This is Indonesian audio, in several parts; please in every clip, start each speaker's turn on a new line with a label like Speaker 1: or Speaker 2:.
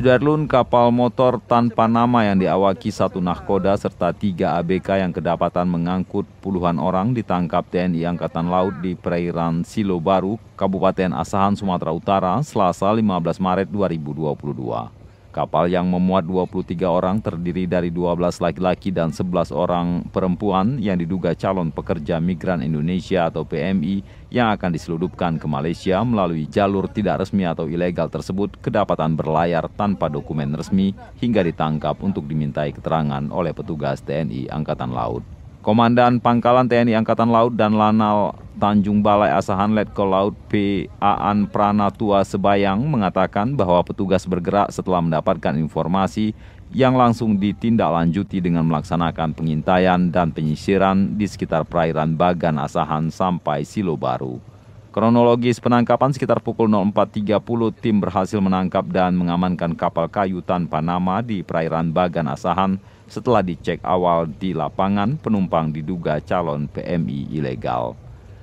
Speaker 1: Darlun, kapal motor tanpa nama yang diawaki satu nahkoda serta tiga ABK yang kedapatan mengangkut puluhan orang ditangkap TNI Angkatan Laut di perairan Silo Baru, Kabupaten Asahan, Sumatera Utara, Selasa 15 Maret 2022. Kapal yang memuat 23 orang terdiri dari 12 laki-laki dan 11 orang perempuan yang diduga calon pekerja migran Indonesia atau PMI yang akan diseludupkan ke Malaysia melalui jalur tidak resmi atau ilegal tersebut kedapatan berlayar tanpa dokumen resmi hingga ditangkap untuk dimintai keterangan oleh petugas TNI Angkatan Laut. Komandan Pangkalan TNI Angkatan Laut dan Lanal Tanjung Balai Asahan Letkol Laut P. Aan Pranatua Sebayang mengatakan bahwa petugas bergerak setelah mendapatkan informasi yang langsung ditindaklanjuti dengan melaksanakan pengintaian dan penyisiran di sekitar perairan Bagan Asahan sampai Silo Baru. Kronologis penangkapan sekitar pukul 04.30 tim berhasil menangkap dan mengamankan kapal kayu tanpa nama di perairan Bagan Asahan setelah dicek awal di lapangan penumpang diduga calon PMI ilegal.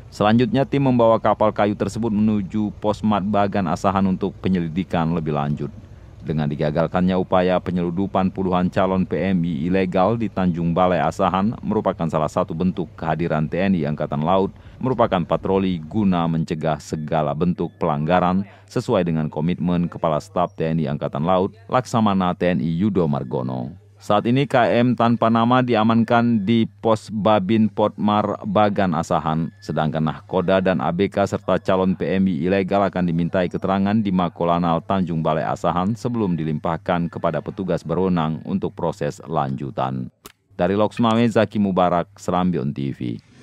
Speaker 1: Selanjutnya tim membawa kapal kayu tersebut menuju posmat Bagan Asahan untuk penyelidikan lebih lanjut. Dengan digagalkannya upaya penyeludupan puluhan calon PMI ilegal di Tanjung Balai Asahan merupakan salah satu bentuk kehadiran TNI Angkatan Laut merupakan patroli guna mencegah segala bentuk pelanggaran sesuai dengan komitmen Kepala Staf TNI Angkatan Laut Laksamana TNI Yudo Margono. Saat ini KM tanpa nama diamankan di pos Babin Potmar Bagan Asahan, sedangkan nahkoda dan ABK serta calon PMI ilegal akan dimintai keterangan di Makolanal Tanjung Balai Asahan sebelum dilimpahkan kepada petugas berwenang untuk proses lanjutan. Dari Loksmawe Zaki Mubarak, Serambion TV.